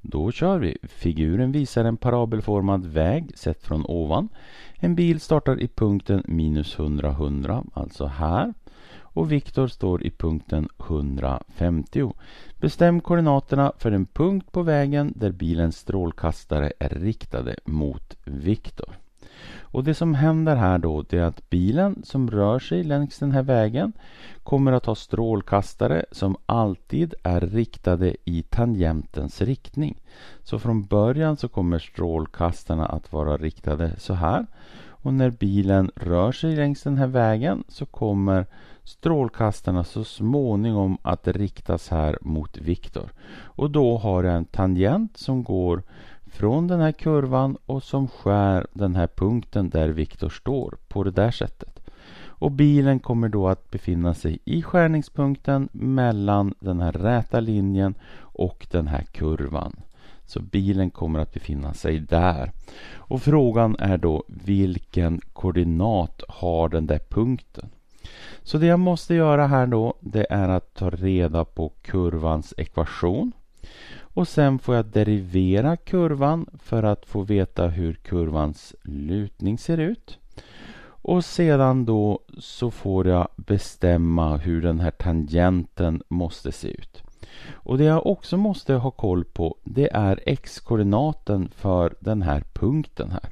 Då kör vi. Figuren visar en parabelformad väg sett från ovan. En bil startar i punkten minus 100 100, alltså här. Och Viktor står i punkten 150. Bestäm koordinaterna för en punkt på vägen där bilens strålkastare är riktade mot Viktor. Och det som händer här då det är att bilen som rör sig längs den här vägen kommer att ha strålkastare som alltid är riktade i tangentens riktning. Så från början så kommer strålkastarna att vara riktade så här. Och när bilen rör sig längs den här vägen så kommer strålkastarna så småningom att riktas här mot Viktor. Och då har jag en tangent som går från den här kurvan och som skär den här punkten där Viktor står på det där sättet. Och bilen kommer då att befinna sig i skärningspunkten mellan den här räta linjen och den här kurvan. Så bilen kommer att befinna sig där. Och frågan är då vilken koordinat har den där punkten? Så det jag måste göra här då det är att ta reda på kurvans ekvation och sen får jag derivera kurvan för att få veta hur kurvans lutning ser ut. Och sedan då så får jag bestämma hur den här tangenten måste se ut. Och det jag också måste ha koll på det är x-koordinaten för den här punkten här.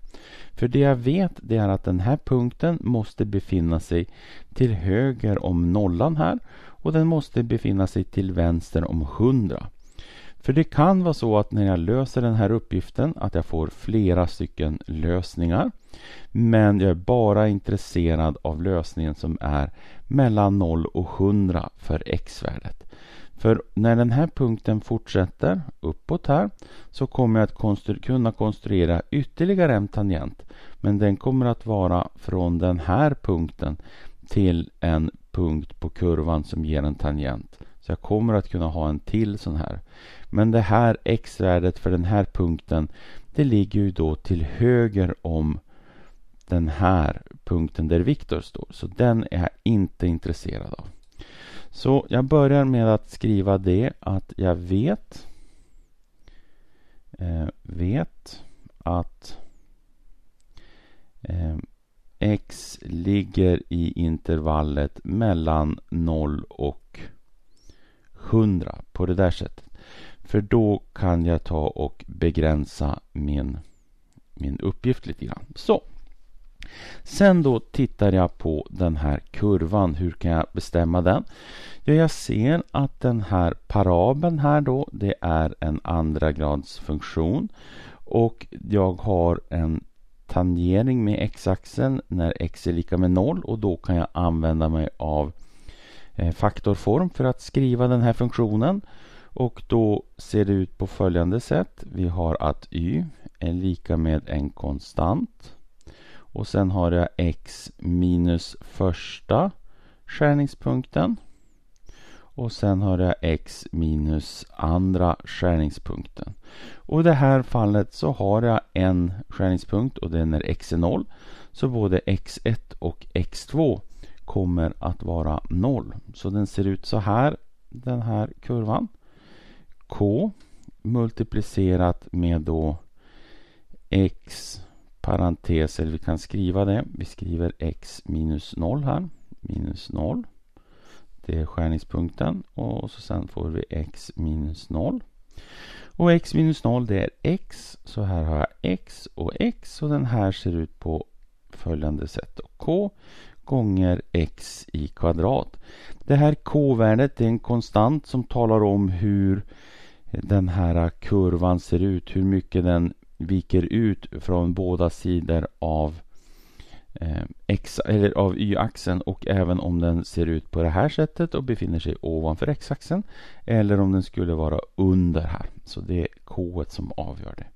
För det jag vet det är att den här punkten måste befinna sig till höger om nollan här och den måste befinna sig till vänster om 100. För det kan vara så att när jag löser den här uppgiften att jag får flera stycken lösningar. Men jag är bara intresserad av lösningen som är mellan 0 och 100 för x-värdet. För när den här punkten fortsätter uppåt här så kommer jag att konstru kunna konstruera ytterligare en tangent. Men den kommer att vara från den här punkten till en punkt på kurvan som ger en tangent så jag kommer att kunna ha en till sån här. Men det här x-värdet för den här punkten det ligger ju då till höger om den här punkten där Viktor står. Så den är jag inte intresserad av. Så jag börjar med att skriva det att jag vet eh, vet att eh, x ligger i intervallet mellan 0 och 100 på det där sättet. För då kan jag ta och begränsa min, min uppgift lite grann. Så. Sen då tittar jag på den här kurvan. Hur kan jag bestämma den? Ja, jag ser att den här parabeln här då, det är en andra grads funktion. Och jag har en tangering med x-axeln när x är lika med noll och då kan jag använda mig av Eh, faktorform för att skriva den här funktionen. Och då ser det ut på följande sätt. Vi har att y är lika med en konstant. Och sen har jag x minus första skärningspunkten. Och sen har jag x minus andra skärningspunkten. Och i det här fallet så har jag en skärningspunkt och den är x är 0. Så både x1 och x2 kommer att vara noll. Så den ser ut så här, den här kurvan. K multiplicerat med då x parentes, eller vi kan skriva det. Vi skriver x minus noll här. Minus noll. Det är skärningspunkten och så sen får vi x minus noll. Och x minus noll det är x. Så här har jag x och x och den här ser ut på följande sätt. Då. K gånger x i kvadrat. Det här k-värdet är en konstant som talar om hur den här kurvan ser ut, hur mycket den viker ut från båda sidor av, eh, x, eller av y-axeln och även om den ser ut på det här sättet och befinner sig ovanför x-axeln eller om den skulle vara under här. Så det är k som avgör det.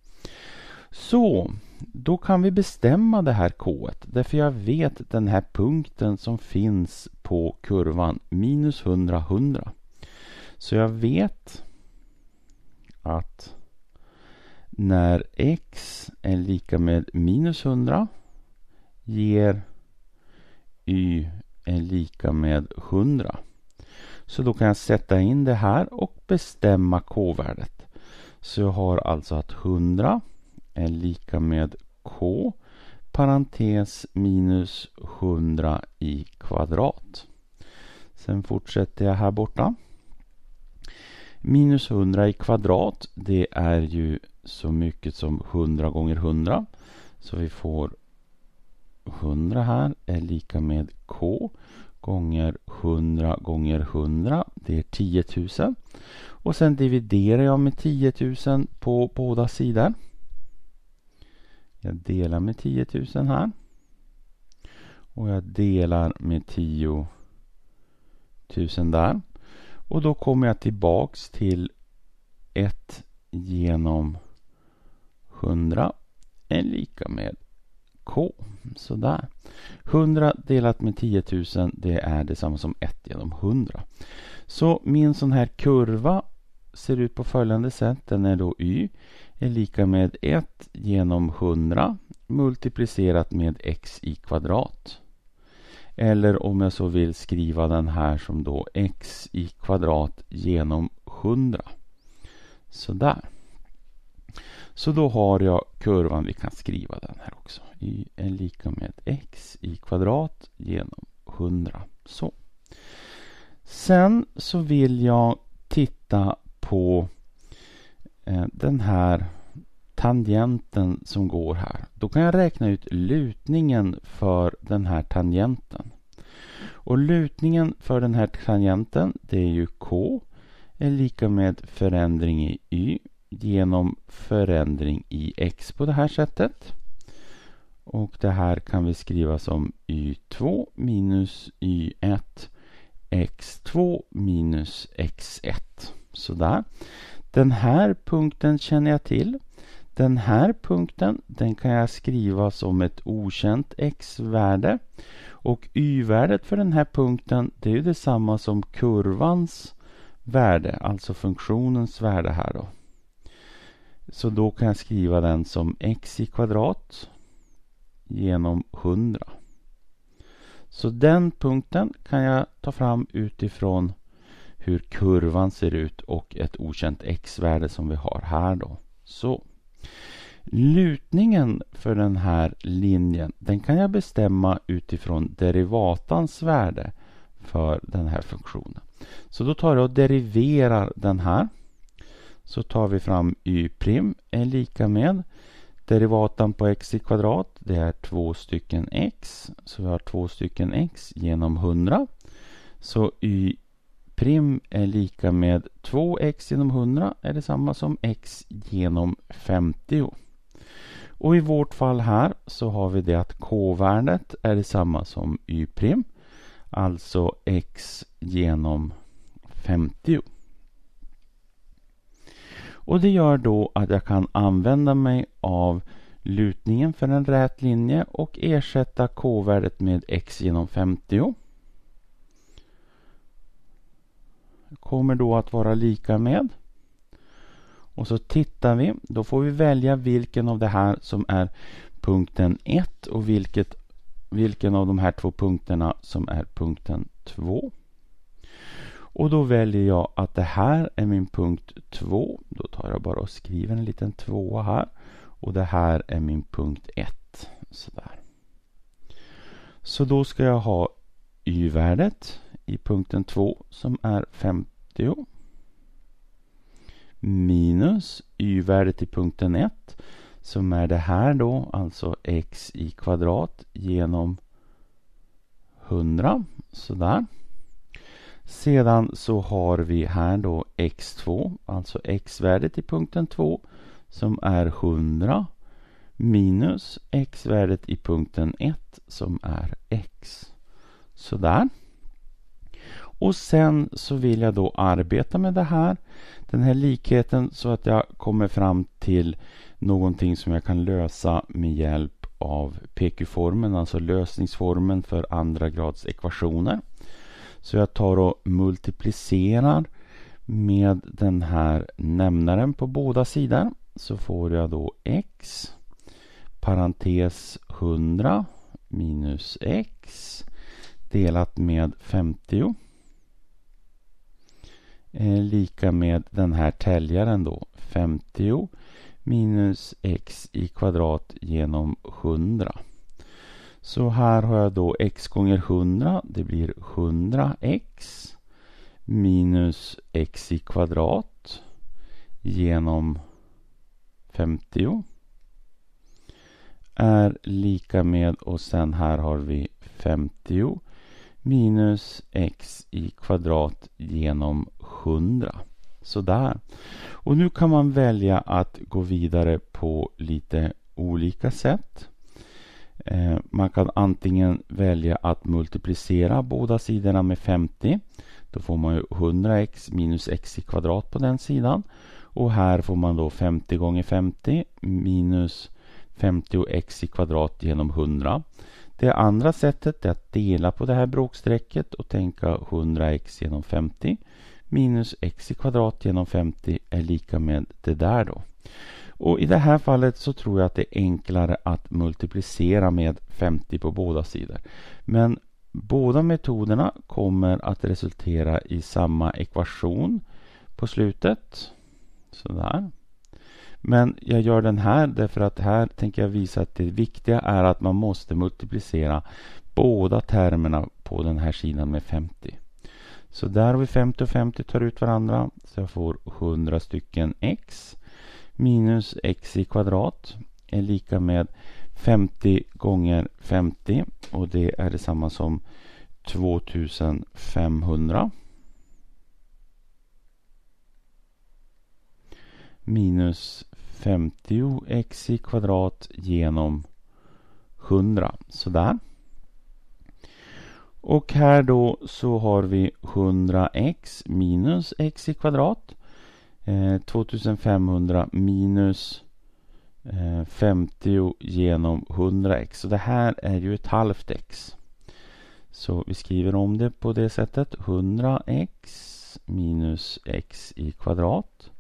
Så då kan vi bestämma det här k därför jag vet den här punkten som finns på kurvan minus 100, 100. Så jag vet att när x är lika med minus 100 ger y är lika med 100. Så då kan jag sätta in det här och bestämma k-värdet. Så jag har alltså att 100 är lika med k parentes minus 100 i kvadrat. Sen fortsätter jag här borta. Minus 100 i kvadrat, det är ju så mycket som 100 gånger 100. Så vi får 100 här är lika med k gånger 100 gånger 100. Det är 10 000. Och sen dividerar jag med 10 000 på båda sidor. Jag delar med 10 000 här. Och jag delar med 10 000 där. Och då kommer jag tillbaks till 1 genom 100 är lika med K. Sådär. 100 delat med 10 000 det är detsamma som 1 genom 100. Så min sån här kurva ser ut på följande sätt. Den är då Y är lika med 1 genom 100 multiplicerat med x i kvadrat. Eller om jag så vill skriva den här som då x i kvadrat genom 100. Sådär. Så då har jag kurvan, vi kan skriva den här också. y är lika med x i kvadrat genom 100. Så. Sen så vill jag titta på Eh, den här tangenten som går här. Då kan jag räkna ut lutningen för den här tangenten. Och lutningen för den här tangenten det är ju K är lika med förändring i Y genom förändring i X på det här sättet. Och det här kan vi skriva som Y2 minus Y1 X2 minus X1. Sådär. Den här punkten känner jag till. Den här punkten den kan jag skriva som ett okänt x-värde. Och y-värdet för den här punkten det är ju detsamma som kurvans värde, alltså funktionens värde här då. Så då kan jag skriva den som x i kvadrat genom 100. Så den punkten kan jag ta fram utifrån hur kurvan ser ut och ett okänt x-värde som vi har här då. Så. Lutningen för den här linjen den kan jag bestämma utifrån derivatans värde för den här funktionen. Så då tar jag och deriverar den här. Så tar vi fram y' är lika med derivatan på x i kvadrat. Det är två stycken x. Så vi har två stycken x genom 100. Så y Prim är lika med 2x genom 100 är detsamma som x genom 50. Och i vårt fall här så har vi det att k-värdet är detsamma som y'. prim, Alltså x genom 50. Och det gör då att jag kan använda mig av lutningen för en rät linje och ersätta k-värdet med x genom 50. kommer då att vara lika med. Och så tittar vi. Då får vi välja vilken av det här som är punkten 1 och vilket, vilken av de här två punkterna som är punkten 2. Och då väljer jag att det här är min punkt 2. Då tar jag bara och skriver en liten 2 här. Och det här är min punkt 1. Sådär. Så då ska jag ha y-värdet i punkten 2 som är 50 60 minus y-värdet i punkten 1 som är det här då, alltså x i kvadrat genom 100, sådär. Sedan så har vi här då x2, alltså x-värdet i punkten 2 som är 100 minus x-värdet i punkten 1 som är x. Sådär. Och sen så vill jag då arbeta med det här, den här likheten så att jag kommer fram till någonting som jag kan lösa med hjälp av PQ-formen, alltså lösningsformen för andra grads ekvationer. Så jag tar och multiplicerar med den här nämnaren på båda sidor så får jag då x parentes 100 minus x delat med 50 eh, lika med den här täljaren då 50 minus x i kvadrat genom 100. Så här har jag då x gånger 100, det blir 100x minus x i kvadrat genom 50 är lika med och sen här har vi 50 minus x i kvadrat genom 100. Sådär. Och nu kan man välja att gå vidare på lite olika sätt. Eh, man kan antingen välja att multiplicera båda sidorna med 50. Då får man ju 100x minus x i kvadrat på den sidan. Och här får man då 50 gånger 50 minus 50x i kvadrat genom 100. Det andra sättet är att dela på det här bråkstrecket och tänka 100x genom 50 minus x i kvadrat genom 50 är lika med det där då. Och I det här fallet så tror jag att det är enklare att multiplicera med 50 på båda sidor. Men båda metoderna kommer att resultera i samma ekvation på slutet. Sådär. Men jag gör den här därför att här tänker jag visa att det viktiga är att man måste multiplicera båda termerna på den här sidan med 50. Så där har vi 50 och 50 tar ut varandra. Så jag får 100 stycken x minus x i kvadrat är lika med 50 gånger 50 och det är detsamma som 2500. minus 50x i kvadrat genom 100. Sådär. Och här då så har vi 100x minus x i kvadrat. Eh, 2500 minus eh, 50 genom 100x. Så det här är ju ett halvt x. Så vi skriver om det på det sättet. 100x minus x i kvadrat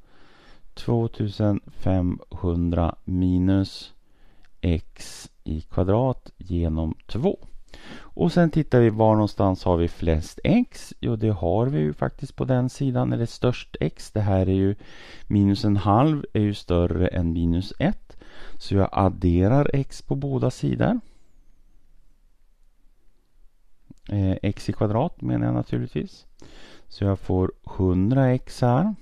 2500 minus x i kvadrat genom 2. Och sen tittar vi var någonstans har vi flest x? Jo, det har vi ju faktiskt på den sidan, eller störst x. Det här är ju minus en halv är ju större än minus 1. Så jag adderar x på båda sidor. Eh, x i kvadrat menar jag naturligtvis. Så jag får 100x här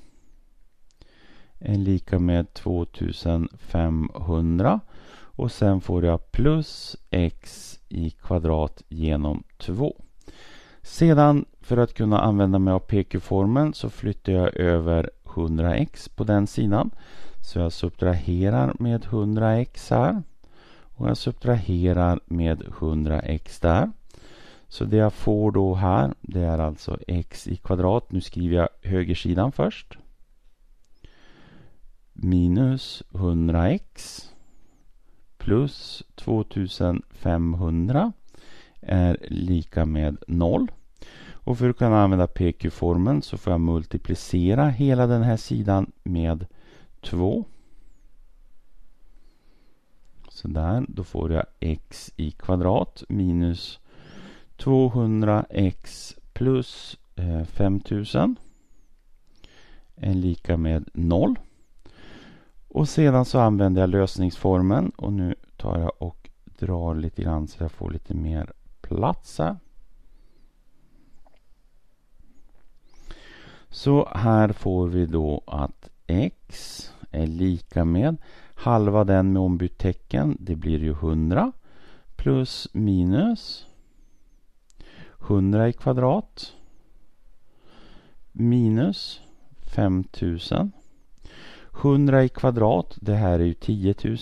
är lika med 2500 och sen får jag plus x i kvadrat genom 2. Sedan för att kunna använda mig av PQ-formeln så flyttar jag över 100x på den sidan. Så jag subtraherar med 100x här och jag subtraherar med 100x där. Så det jag får då här det är alltså x i kvadrat. Nu skriver jag högersidan först minus 100x plus 2500 är lika med 0. Och för att kunna använda PQ-formeln så får jag multiplicera hela den här sidan med 2. Sådär, då får jag x i kvadrat minus 200x plus 5000 eh, är lika med 0. Och sedan så använder jag lösningsformen och nu tar jag och drar lite grann så jag får lite mer plats här. Så här får vi då att x är lika med halva den med ombytt tecken, det blir ju 100 plus minus 100 i kvadrat minus 5000 100 i kvadrat, det här är ju 10 000.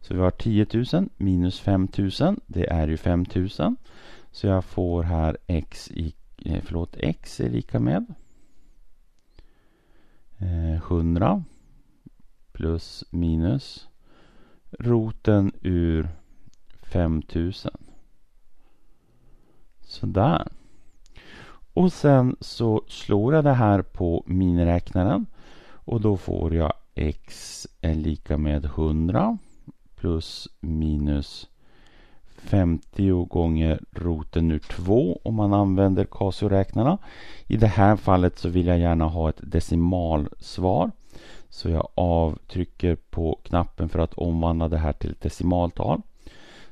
Så vi har 10 000 minus 5 000, det är ju 5 000. Så jag får här x, i, eh, förlåt, x är lika med 100 eh, plus minus roten ur 5000. Sådär. Och sen så slår jag det här på miniräknaren. Och då får jag x är lika med 100 plus minus 50 gånger roten ur 2 om man använder Casio-räknarna. I det här fallet så vill jag gärna ha ett decimalsvar. Så jag avtrycker på knappen för att omvandla det här till ett decimaltal.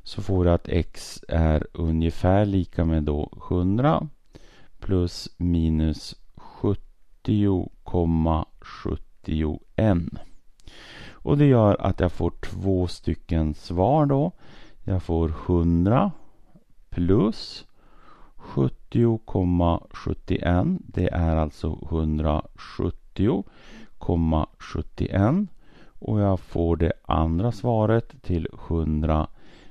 Så får jag att x är ungefär lika med då 100 plus minus 70,71. Och det gör att jag får två stycken svar då. Jag får 100 plus 70,71. Det är alltså 170,71. Och jag får det andra svaret till 100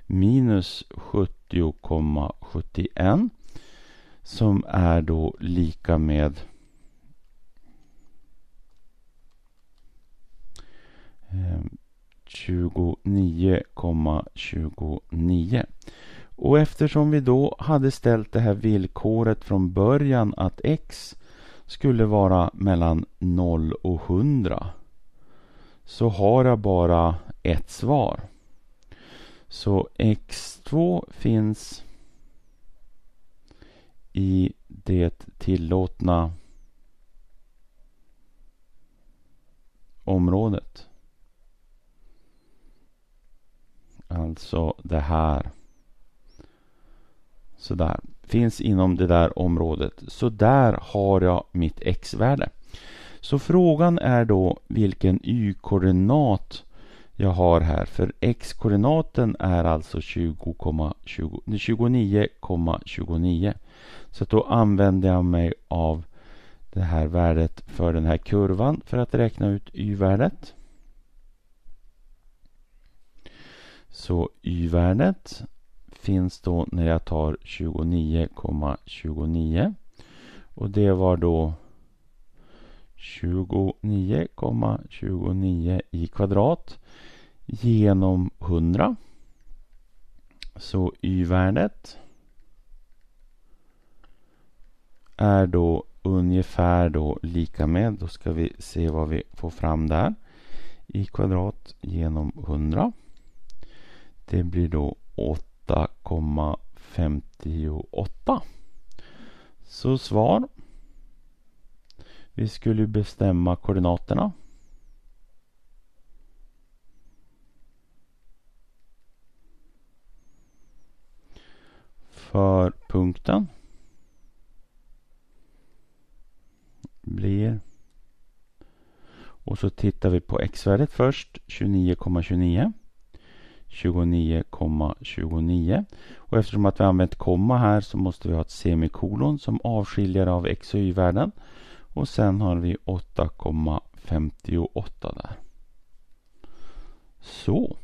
minus 70,71 som är då lika med eh, 29,29. 29. Och eftersom vi då hade ställt det här villkoret från början att x skulle vara mellan 0 och 100 så har jag bara ett svar. Så x2 finns i det tillåtna området. Alltså det här. Sådär. Finns inom det där området. Så där har jag mitt x-värde. Så frågan är då vilken y-koordinat jag har här. För x-koordinaten är alltså 29,29. 29. Så då använder jag mig av det här värdet för den här kurvan för att räkna ut y-värdet. Så y-värdet finns då när jag tar 29,29 ,29 och det var då 29,29 ,29 i kvadrat genom 100. Så y-värdet är då ungefär då lika med. Då ska vi se vad vi får fram där. I kvadrat genom 100. Det blir då 8,58. Så svar. Vi skulle bestämma koordinaterna. För punkten. blir. Och så tittar vi på x-värdet först. 29,29. 29,29. 29. Och eftersom att vi använt komma här så måste vi ha ett semikolon som avskiljare av x och y-värden. Och sen har vi 8,58 där. Så.